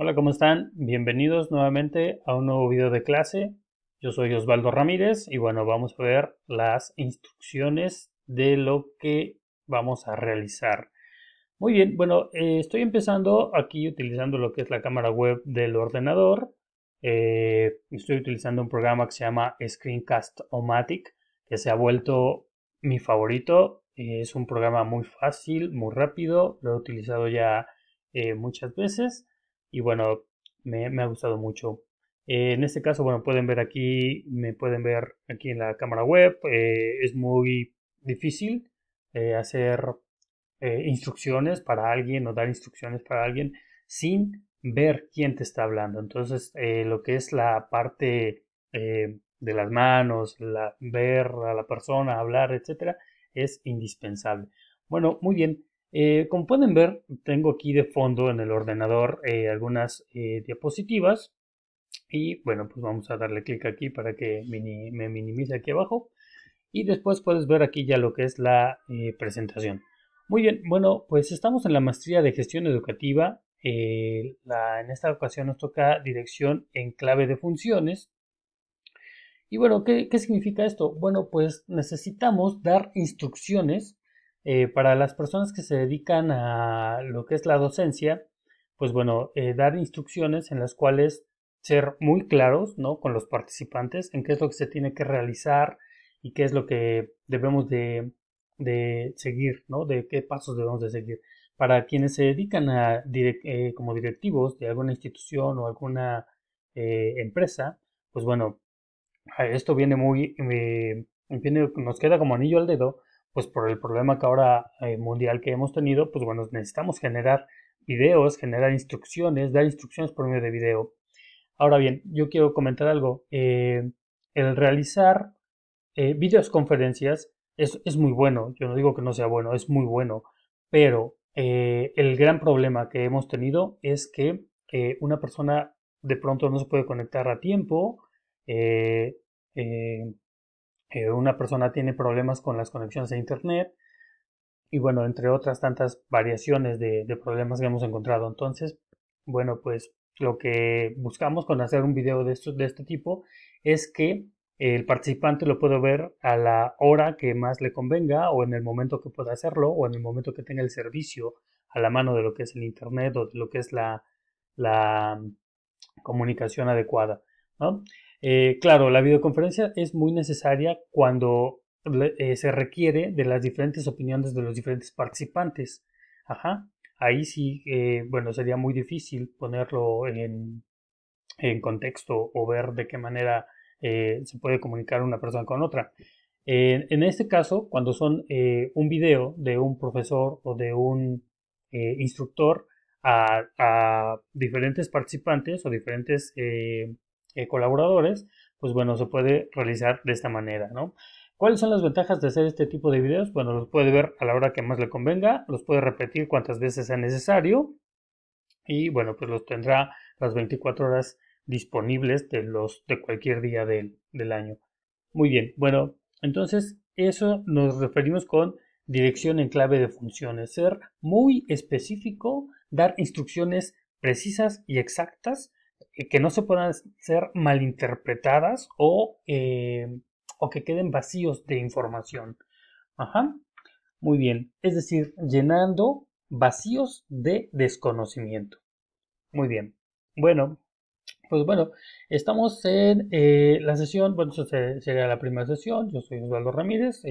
Hola, ¿cómo están? Bienvenidos nuevamente a un nuevo video de clase. Yo soy Osvaldo Ramírez y bueno, vamos a ver las instrucciones de lo que vamos a realizar. Muy bien, bueno, eh, estoy empezando aquí utilizando lo que es la cámara web del ordenador. Eh, estoy utilizando un programa que se llama Screencast-O-Matic, que se ha vuelto mi favorito. Eh, es un programa muy fácil, muy rápido, lo he utilizado ya muchas veces y bueno, me, ha gustado mucho. Eh, en este caso, bueno, pueden ver aquí, me pueden ver aquí en la cámara web, eh, es muy difícil eh, hacer instrucciones para alguien o dar instrucciones para alguien sin ver quién te está hablando. Entonces, lo que es la parte de las manos, la, ver a la persona, hablar, etcétera, es indispensable. Bueno, muy bien. Eh, como pueden ver, tengo aquí de fondo en el ordenador eh, algunas eh, diapositivas. Y bueno, pues vamos a darle clic aquí para que me minimice aquí abajo. Y después puedes ver aquí ya lo que es la presentación. Muy bien, bueno, pues estamos en la maestría de gestión educativa. en esta ocasión nos toca dirección en clave de funciones. Y bueno, ¿qué, ¿qué significa esto? Bueno, pues necesitamos dar instrucciones eh, para las personas que se dedican a lo que es la docencia, pues bueno, eh, dar instrucciones en las cuales ser muy claros, ¿no? Con los participantes en qué es lo que se tiene que realizar y qué es lo que debemos de, seguir, ¿no? De qué pasos debemos de seguir. Para quienes se dedican a eh, como directivos de alguna institución o alguna empresa, pues bueno, esto viene muy, nos queda como anillo al dedo pues por el problema que ahora eh, mundial que hemos tenido, pues bueno, necesitamos generar videos, generar instrucciones, dar instrucciones por medio de video. Ahora bien, yo quiero comentar algo. Eh, el realizar eh, videoconferencias es, es, muy bueno. Yo no digo que no sea bueno, es muy bueno. Pero el gran problema que hemos tenido es que una persona de pronto no se puede conectar a tiempo una persona tiene problemas con las conexiones a Internet y bueno, entre otras tantas variaciones de, problemas que hemos encontrado. Entonces, bueno, pues lo que buscamos con hacer un video de, esto, de este tipo es que el participante lo pueda ver a la hora que más le convenga o en el momento que pueda hacerlo o en el momento que tenga el servicio a la mano de lo que es el Internet o de lo que es la, la comunicación adecuada. ¿no? Eh, claro, la videoconferencia es muy necesaria cuando eh, se requiere de las diferentes opiniones de los diferentes participantes. Ajá. Ahí sí, eh, bueno, sería muy difícil ponerlo en, en, contexto o ver de qué manera se puede comunicar una persona con otra. en este caso, cuando son un video de un profesor o de un instructor a, diferentes participantes o diferentes eh, colaboradores, pues bueno, se puede realizar de esta manera, ¿no? ¿Cuáles son las ventajas de hacer este tipo de videos? Bueno, los puede ver a la hora que más le convenga, los puede repetir cuantas veces sea necesario y bueno, pues los tendrá las 24 horas disponibles de los de cualquier día del, del año. Muy bien, bueno, entonces eso nos referimos con dirección en clave de funciones, ser muy específico, dar instrucciones precisas y exactas eh, que no se puedan ser malinterpretadas o, eh, o que queden vacíos de información. Ajá. Muy bien. Es decir, llenando vacíos de desconocimiento. Muy bien. Bueno, pues bueno, estamos en eh, la sesión, bueno, eso sería la primera sesión. Yo soy Osvaldo Ramírez.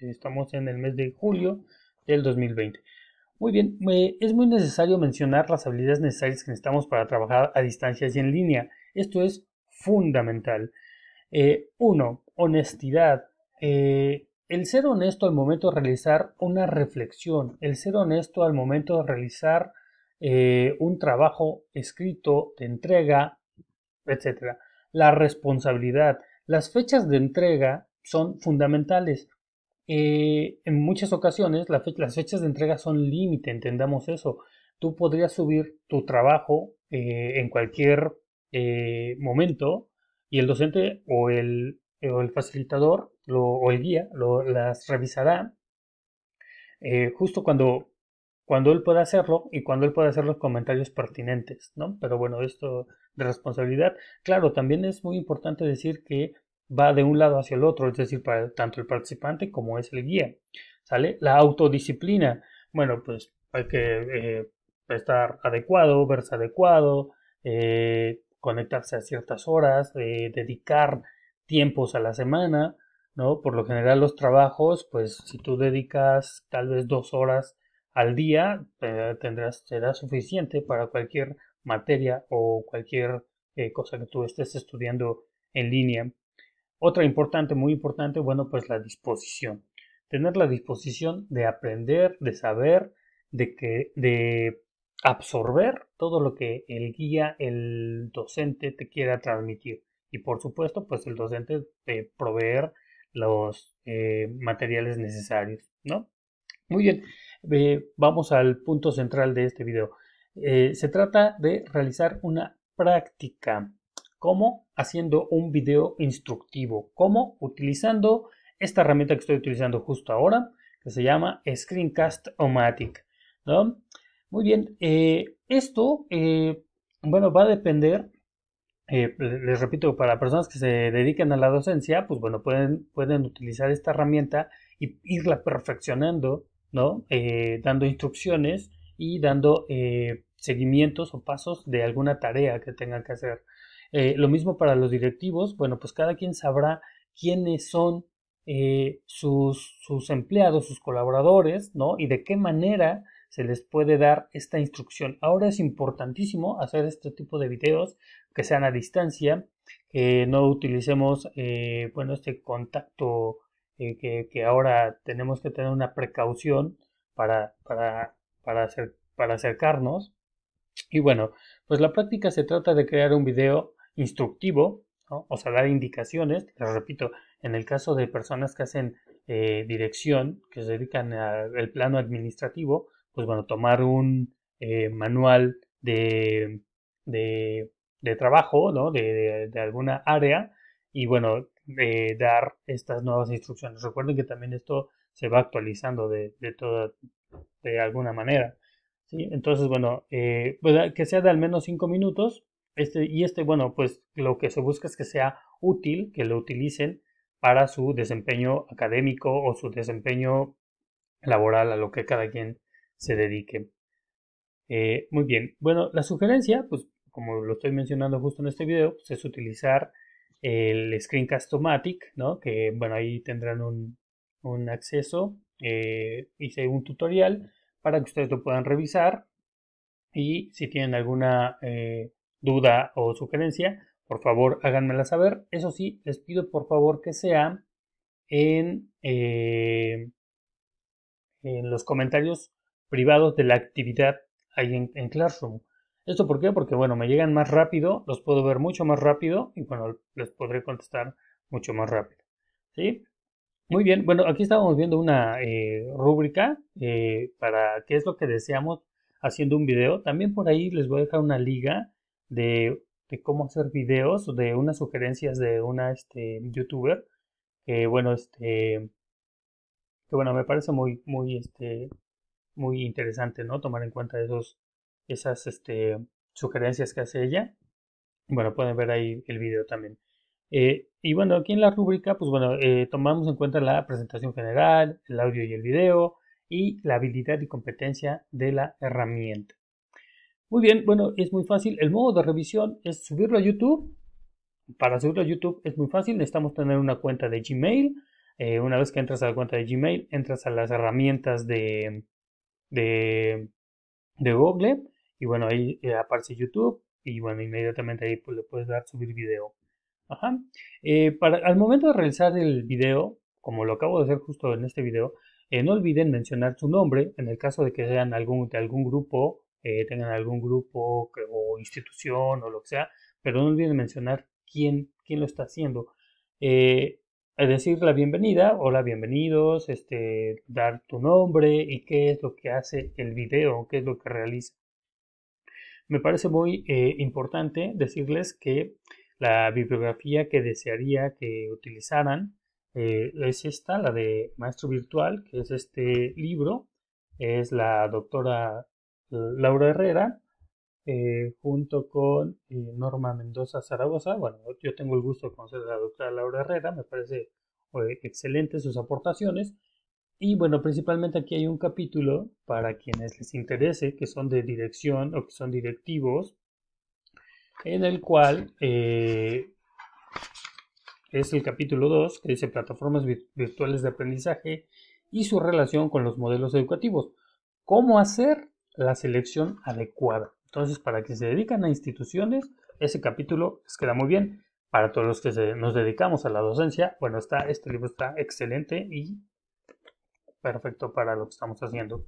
estamos en el mes de julio del 2020. Muy bien, es muy necesario mencionar las habilidades necesarias que necesitamos para trabajar a distancia y en línea. Esto es fundamental. Eh, uno, honestidad. Eh, el ser honesto al momento de realizar una reflexión, el ser honesto al momento de realizar eh, un trabajo escrito de entrega, etc. La responsabilidad. Las fechas de entrega son fundamentales. Eh, en muchas ocasiones las fechas de entrega son límite, entendamos eso. Tú podrías subir tu trabajo eh, en cualquier eh, momento y el docente o el, facilitador o el guía lo, las revisará justo cuando, cuando él pueda hacerlo y cuando él pueda hacer los comentarios pertinentes, ¿no? Pero bueno, esto de responsabilidad. Claro, también es muy importante decir que va de un lado hacia el otro, es decir, para tanto el participante como es el guía. ¿Sale? La autodisciplina. Bueno, pues hay que eh, estar adecuado, verse adecuado, eh, conectarse a ciertas horas, eh, dedicar tiempos a la semana, ¿no? Por lo general los trabajos, pues si tú dedicas tal vez dos horas al día, tendrás, será suficiente para cualquier materia o cualquier cosa que tú estés estudiando en línea. Otra importante, muy importante, bueno, pues la disposición. Tener la disposición de aprender, de saber, de que, de absorber todo lo que el guía, el docente te quiera transmitir. Y por supuesto, pues el docente te proveer los eh, materiales necesarios, ¿no? Muy bien, vamos al punto central de este video. Eh, se trata de realizar una práctica ¿Cómo? Haciendo un video instructivo. ¿Cómo? Utilizando esta herramienta que estoy utilizando justo ahora, que se llama Screencast-O-Matic. ¿no? Muy bien, eh, esto, eh, bueno, va a depender, eh, les repito, para personas que se dedican a la docencia, pues bueno, pueden, pueden utilizar esta herramienta y irla perfeccionando, ¿no? dando instrucciones y dando seguimientos o pasos de alguna tarea que tengan que hacer. Eh, lo mismo para los directivos, bueno, pues cada quien sabrá quiénes son eh, sus, sus, empleados, sus colaboradores, ¿no? Y de qué manera se les puede dar esta instrucción. Ahora es importantísimo hacer este tipo de videos que sean a distancia, que no utilicemos, eh, bueno, este contacto que, ahora tenemos que tener una precaución para, para, para acercarnos. Y bueno, pues la práctica se trata de crear un video instructivo, o sea, dar indicaciones. repito, en el caso de personas que hacen eh, dirección, que se dedican al plano administrativo, pues bueno, tomar un eh, manual de, de, trabajo, ¿no? De, alguna área y bueno, dar estas nuevas instrucciones. Recuerden que también esto se va actualizando de, toda, de alguna manera. Entonces, bueno, eh, pues, que sea de al menos 5 minutos este, y este, bueno, pues lo que se busca es que sea útil, que lo utilicen para su desempeño académico o su desempeño laboral, a lo que cada quien se dedique. Eh, muy bien, bueno, la sugerencia, pues como lo estoy mencionando justo en este video, pues, es utilizar el Screencast-O-Matic, ¿no? Que bueno, ahí tendrán un, un acceso. Eh, hice un tutorial para que ustedes lo puedan revisar y si tienen alguna eh, duda o sugerencia, por favor háganmela saber. Eso sí, les pido por favor que sea en, eh, en los comentarios privados de la actividad ahí en, Classroom. ¿Esto por qué? Porque bueno, me llegan más rápido, los puedo ver mucho más rápido y bueno, les podré contestar mucho más rápido. ¿Sí? Muy bien, bueno, aquí estábamos viendo una eh, rúbrica eh, para qué es lo que deseamos haciendo un video. También por ahí les voy a dejar una liga de, cómo hacer videos, de unas sugerencias de una este, youtuber, que bueno, este, que bueno, me parece muy, muy, este, muy interesante, ¿no? Tomar en cuenta esos, esas, este, sugerencias que hace ella. Bueno, pueden ver ahí el video también. Eh, y bueno, aquí en la rúbrica, pues bueno, eh, tomamos en cuenta la presentación general, el audio y el video, y la habilidad y competencia de la herramienta. Muy bien, bueno, es muy fácil. El modo de revisión es subirlo a YouTube. Para subirlo a YouTube es muy fácil. Necesitamos tener una cuenta de Gmail. Eh, una vez que entras a la cuenta de Gmail, entras a las herramientas de, de, Google. Y bueno, ahí eh, aparece YouTube. Y bueno, inmediatamente ahí pues, le puedes dar subir video. Ajá. Eh, para, al momento de realizar el video, como lo acabo de hacer justo en este video, no olviden mencionar su nombre en el caso de que sean algún, de algún grupo eh, tengan algún grupo o institución o lo que sea, pero no olviden mencionar quién, lo está haciendo. Eh, es decir la bienvenida, hola, bienvenidos, este, dar tu nombre y qué es lo que hace el video, qué es lo que realiza. Me parece muy eh, importante decirles que la bibliografía que desearía que utilizaran es esta, la de Maestro Virtual, que es este libro, es la doctora Laura Herrera, eh, junto con eh, Norma Mendoza Zaragoza. Bueno, yo tengo el gusto de conocer a la doctora Laura Herrera, me parece eh, excelente sus aportaciones. Y bueno, principalmente aquí hay un capítulo para quienes les interese, que son de dirección o que son directivos, en el cual es el capítulo 2, que dice plataformas virtuales de aprendizaje y su relación con los modelos educativos. ¿Cómo hacer la selección adecuada. Entonces, para quienes se dedican a instituciones, ese capítulo les queda muy bien. Para todos los que nos dedicamos a la docencia, bueno, está, este libro está excelente y perfecto para lo que estamos haciendo.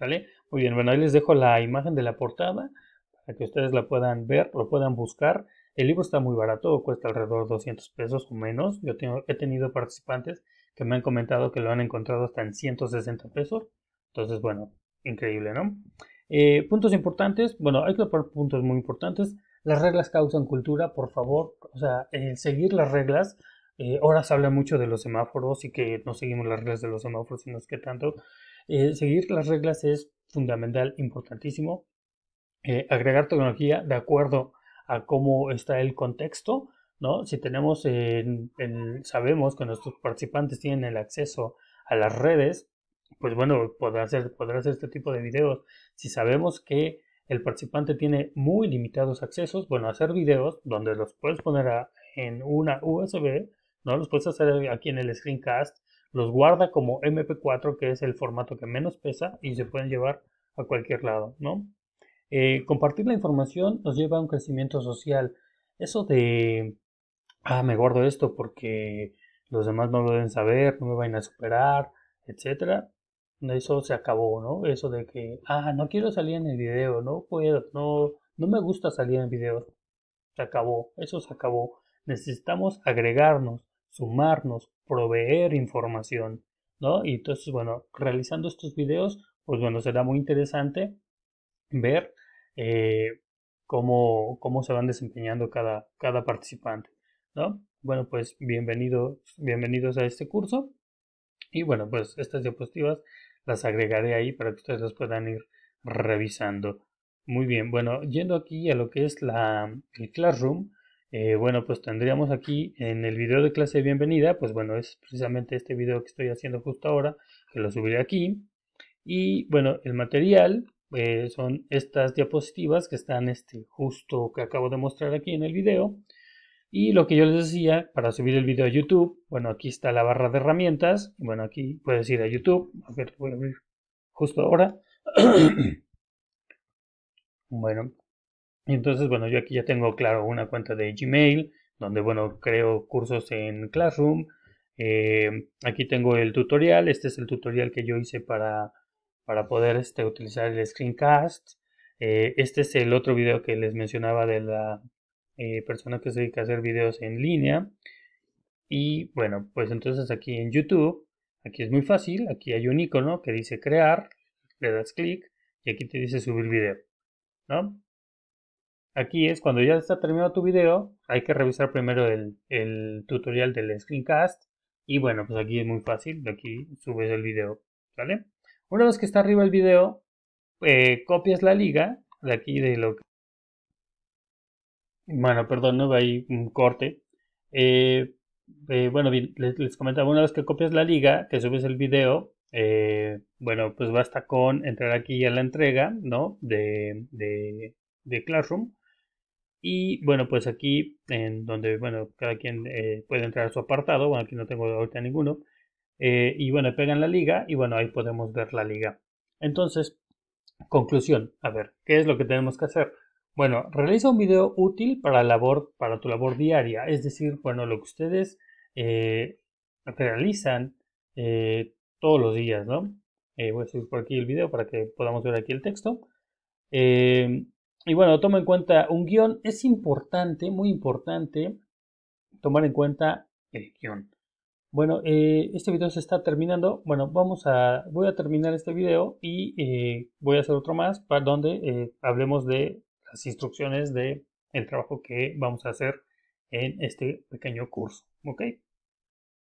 ¿Vale? Muy bien, bueno, ahí les dejo la imagen de la portada para que ustedes la puedan ver, lo puedan buscar. El libro está muy barato, cuesta alrededor de 200 pesos o menos. Yo tengo, he tenido participantes que me han comentado que lo han encontrado hasta en 160 pesos. Entonces, bueno, increíble, ¿no? Eh, puntos importantes, bueno, hay que poner puntos muy importantes. Las reglas causan cultura, por favor. O sea, seguir las reglas. Eh, ahora se habla mucho de los semáforos y que no seguimos las reglas de los semáforos, sino es que tanto. Eh, seguir las reglas es fundamental, importantísimo. agregar tecnología de acuerdo a cómo está el contexto, ¿no? Si tenemos, sabemos que nuestros participantes tienen el acceso a las redes, pues bueno, podrá hacer, este tipo de videos. Si sabemos que el participante tiene muy limitados accesos, bueno, hacer videos donde los puedes poner en una USB, ¿no? Los puedes hacer aquí en el screencast, los guarda como MP4, que es el formato que menos pesa y se pueden llevar a cualquier lado, ¿no? Eh, compartir la información nos lleva a un crecimiento social. Eso de, ah, me guardo esto porque los demás no lo deben saber, no me van a superar, etcétera, eso se acabó, ¿no? Eso de que, ah, no quiero salir en el video, no puedo, no, no me gusta salir en el video. Se acabó, eso se acabó. Necesitamos agregarnos, sumarnos, proveer información, ¿no? Y entonces, bueno, realizando estos videos, pues bueno, será muy interesante ver eh, cómo, cómo se van desempeñando cada, cada participante, ¿no? Bueno, pues bienvenidos, bienvenidos a este curso. Y bueno, pues estas diapositivas las agregaré ahí para que ustedes las puedan ir revisando. Muy bien, bueno, yendo aquí a lo que es la, el Classroom, eh, bueno, pues tendríamos aquí en el video de clase de bienvenida, pues bueno, es precisamente este video que estoy haciendo justo ahora, que lo subiré aquí. Y bueno, el material eh, son estas diapositivas que están este, justo que acabo de mostrar aquí en el video. Y lo que yo les decía, para subir el video a YouTube, bueno, aquí está la barra de herramientas. bueno, aquí puedes ir a YouTube. A ver, voy a abrir justo ahora. bueno, entonces, bueno, yo aquí ya tengo, claro, una cuenta de Gmail, donde, bueno, creo cursos en Classroom. Eh, aquí tengo el tutorial. Este es el tutorial que yo hice para, para poder este, utilizar el screencast. Eh, este es el otro video que les mencionaba de la personas eh, persona que se dedica a hacer videos en línea. Y bueno, pues entonces aquí en YouTube, aquí es muy fácil, aquí hay un icono que dice crear, le das clic y aquí te dice subir video, ¿no? Aquí es cuando ya está terminado tu video, hay que revisar primero el, tutorial del screencast y bueno, pues aquí es muy fácil, de aquí subes el video, ¿vale? Una vez que está arriba el video, eh, copias la liga de aquí de lo que bueno, perdón, no hay un corte. Eh, eh, bueno, les, comentaba, una vez que copias la liga, que subes el video, eh, bueno, pues basta con entrar aquí a la entrega, ¿no? De, de, de Classroom. Y bueno, pues aquí, en donde, bueno, cada quien puede entrar a su apartado, bueno, aquí no tengo ahorita ninguno. y bueno, pegan la liga y bueno, ahí podemos ver la liga. Entonces, conclusión, a ver, ¿qué es lo que tenemos que hacer? Bueno, realiza un video útil para, labor, para tu labor diaria, es decir, bueno, lo que ustedes eh, realizan eh, todos los días, ¿no? Eh, voy a subir por aquí el video para que podamos ver aquí el texto. y bueno, toma en cuenta un guión. Es importante, muy importante, tomar en cuenta el guión. Bueno, este video se está terminando. Bueno, vamos a, voy a terminar este video y voy a hacer otro más para donde hablemos de instrucciones de el trabajo que vamos a hacer en este pequeño curso. ¿Ok?